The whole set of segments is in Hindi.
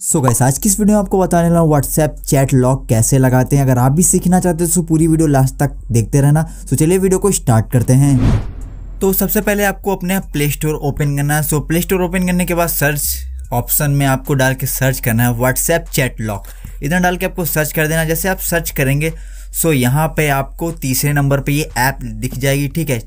सो so आज की इस वीडियो में आपको बताने लगा व्हाट्सएप चैट लॉक कैसे लगाते हैं अगर आप भी सीखना चाहते हो तो पूरी वीडियो लास्ट तक देखते रहना तो चलिए वीडियो को स्टार्ट करते हैं तो सबसे पहले आपको अपने प्ले स्टोर ओपन करना है सो प्ले स्टोर ओपन करने के बाद सर्च ऑप्शन में आपको डाल के सर्च करना है व्हाट्सएप चैट लॉक इधर डाल के आपको सर्च कर देना जैसे आप सर्च करेंगे सो यहाँ पे आपको तीसरे नंबर पे ये ऐप दिख जाएगी ठीक है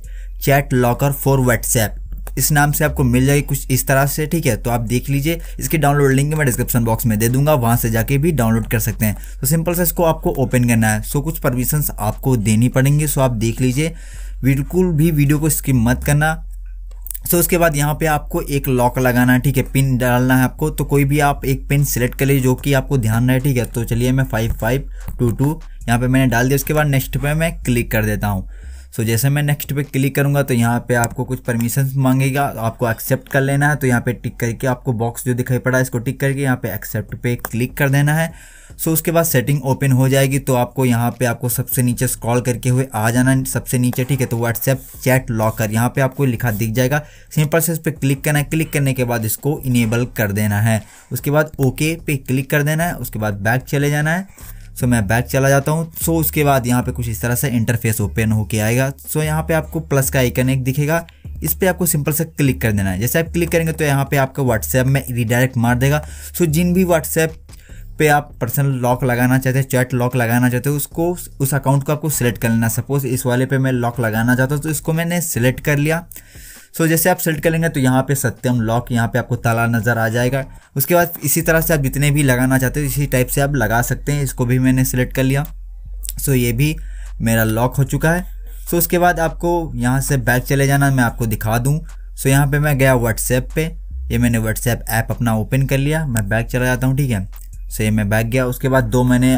चैट लॉकर फॉर व्हाट्सएप इस नाम से आपको मिल जाएगी कुछ इस तरह से ठीक है तो आप देख लीजिए इसकी डाउनलोड लिंक मैं डिस्क्रिप्शन बॉक्स में दे दूंगा वहां से जाके भी डाउनलोड कर सकते हैं तो सिंपल से इसको आपको ओपन करना है सो कुछ परमिशन आपको देनी पड़ेंगी सो आप देख लीजिए बिल्कुल भी वीडियो को स्किप मत करना सो so, उसके बाद यहाँ पे आपको एक लॉक लगाना है ठीक है पिन डालना है आपको तो कोई भी आप एक पिन सेलेक्ट कर लीजिए जो कि आपको ध्यान रहे ठीक है तो चलिए मैं फाइव फाइव टू टू यहाँ पे मैंने डाल दिया उसके बाद नेक्स्ट पे मैं क्लिक कर देता हूँ सो so, जैसे मैं नेक्स्ट पे क्लिक करूँगा तो यहाँ पे आपको कुछ परमिशन मांगेगा आपको एक्सेप्ट कर लेना है तो यहाँ पे टिक करके आपको बॉक्स जो दिखाई पड़ा है इसको टिक करके यहाँ पे एक्सेप्ट पे क्लिक कर देना है सो so, उसके बाद सेटिंग ओपन हो जाएगी तो आपको यहाँ पे आपको सबसे नीचे स्क्रॉल करके हुए आ जाना सबसे नीचे ठीक है तो व्हाट्सएप चैट लॉकर यहाँ पर आपको लिखा दिख जाएगा सिंपल से इस पर क्लिक करना है क्लिक करने के बाद इसको इनेबल कर देना है उसके बाद ओके पे क्लिक कर देना है उसके बाद बैक चले जाना है सो मैं बैक चला जाता हूँ सो उसके बाद यहाँ पे कुछ इस तरह से इंटरफेस ओपन होके आएगा सो यहाँ पे आपको प्लस का आइकन एक दिखेगा इस पर आपको सिंपल से क्लिक कर देना है जैसे आप क्लिक करेंगे तो यहाँ पे आपका व्हाट्सएप में रिडायरेक्ट मार देगा सो जिन भी व्हाट्सएप पे आप पर्सनल लॉक लगाना चाहते हैं चैट लॉक लगाना चाहते हो उसको उस अकाउंट को आपको सिलेक्ट कर लेना सपोज इस वाले पे मैं लॉक लगाना चाहता हूँ तो इसको मैंने सेलेक्ट कर लिया सो so, जैसे आप सेलेक्ट करेंगे तो यहाँ पे सत्यम लॉक यहाँ पे आपको ताला नज़र आ जाएगा उसके बाद इसी तरह से आप जितने भी लगाना चाहते हो इसी टाइप से आप लगा सकते हैं इसको भी मैंने सेलेक्ट कर लिया सो so, ये भी मेरा लॉक हो चुका है सो so, उसके बाद आपको यहाँ से बैक चले जाना मैं आपको दिखा दूँ सो so, यहाँ पर मैं गया व्हाट्सएप पर ये मैंने व्हाट्सएप ऐप अपना ओपन कर लिया मैं बैक चला जाता हूँ ठीक है सो so, ये मैं बैक गया उसके बाद दो मैंने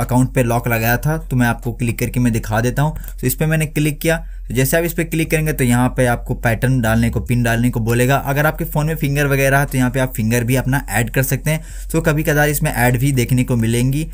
अकाउंट पे लॉक लगाया था तो मैं आपको क्लिक करके मैं दिखा देता हूँ तो इस पर मैंने क्लिक किया तो जैसे आप इस पर क्लिक करेंगे तो यहाँ पे आपको पैटर्न डालने को पिन डालने को बोलेगा अगर आपके फ़ोन में फिंगर वगैरह है तो यहाँ पे आप फिंगर भी अपना ऐड कर सकते हैं तो कभी कदार इसमें ऐड भी देखने को मिलेंगी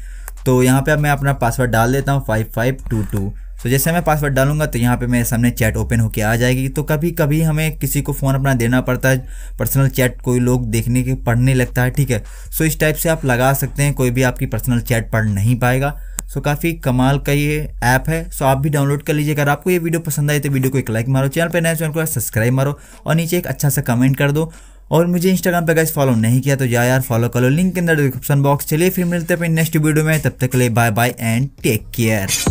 तो यहाँ पर अब मैं अपना पासवर्ड डाल देता हूँ five five two two so so, जैसे मैं पासवर्ड डालूंगा तो यहाँ पे मेरे सामने चैट ओपन होकर आ जाएगी तो कभी कभी हमें किसी को फ़ोन अपना देना पड़ता है पर्सनल चैट कोई लोग देखने के पढ़ने लगता है ठीक है सो so, इस टाइप से आप लगा सकते हैं कोई भी आपकी पर्सनल चैट पढ़ नहीं पाएगा सो so, काफ़ी कमाल का ये ऐप है सो so, आप भी डाउनलोड कर लीजिए अगर आपको ये वीडियो पसंद आए तो वीडियो को एक लाइक मारो चैनल पर नए चैनल तो को सब्सक्राइब मारो और नीचे एक अच्छा सा कमेंट कर दो और मुझे इंस्टाग्राम पे गाइज फॉलो नहीं किया तो जा यार फॉलो कर लो लिंक के अंदर डिस्क्रिप्शन बॉक्स चलिए फिर मिलते हैं नेक्स्ट वीडियो में तब तक के लिए bye bye and take care